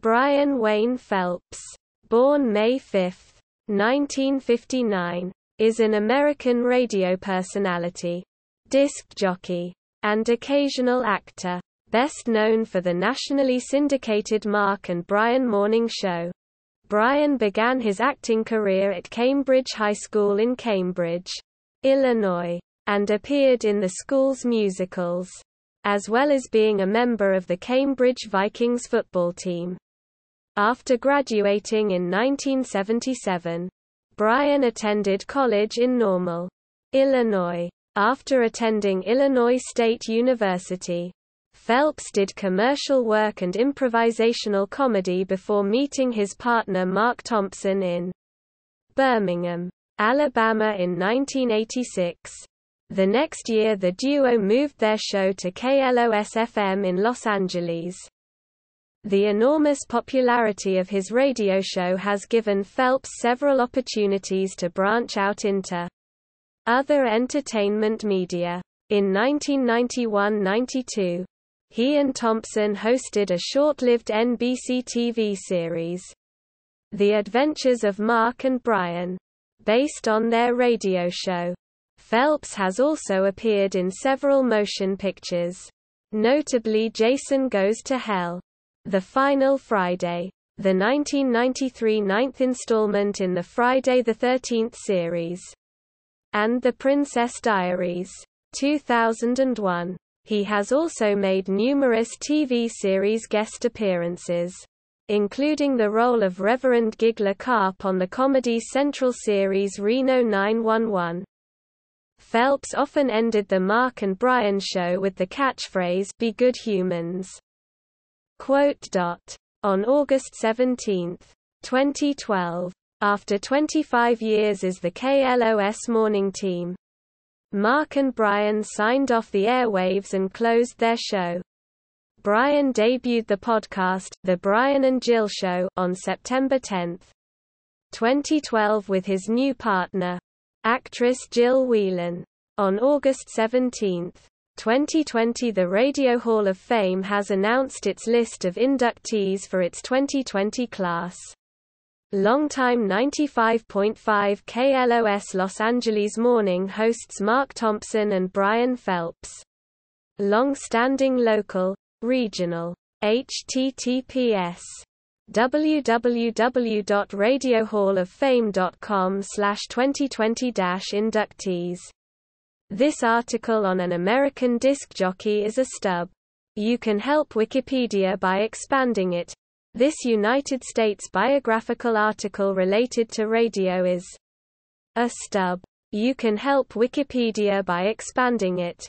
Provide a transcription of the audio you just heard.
Brian Wayne Phelps, born May 5, 1959, is an American radio personality, disc jockey, and occasional actor, best known for the nationally syndicated Mark and Brian Morning Show. Brian began his acting career at Cambridge High School in Cambridge, Illinois, and appeared in the school's musicals, as well as being a member of the Cambridge Vikings football team. After graduating in 1977, Bryan attended college in Normal, Illinois. After attending Illinois State University, Phelps did commercial work and improvisational comedy before meeting his partner Mark Thompson in Birmingham, Alabama in 1986. The next year the duo moved their show to KLOS-FM in Los Angeles. The enormous popularity of his radio show has given Phelps several opportunities to branch out into other entertainment media. In 1991-92, he and Thompson hosted a short-lived NBC TV series, The Adventures of Mark and Brian, based on their radio show. Phelps has also appeared in several motion pictures, notably Jason Goes to Hell. The Final Friday. The 1993 ninth installment in the Friday the 13th series. And The Princess Diaries. 2001. He has also made numerous TV series guest appearances including the role of Reverend Gigler Karp on the Comedy Central series Reno 911. Phelps often ended the Mark and Brian show with the catchphrase Be good humans. On August 17, 2012, after 25 years as the KLOS morning team, Mark and Brian signed off the airwaves and closed their show. Brian debuted the podcast, The Brian and Jill Show, on September 10, 2012 with his new partner, actress Jill Whelan. On August 17, 2020 The Radio Hall of Fame has announced its list of inductees for its 2020 class. Longtime 95.5 KLOS Los Angeles Morning hosts Mark Thompson and Brian Phelps. Long-standing local, regional, https www.radiohalloffame.com slash 2020-inductees this article on an American disc jockey is a stub. You can help Wikipedia by expanding it. This United States biographical article related to radio is a stub. You can help Wikipedia by expanding it.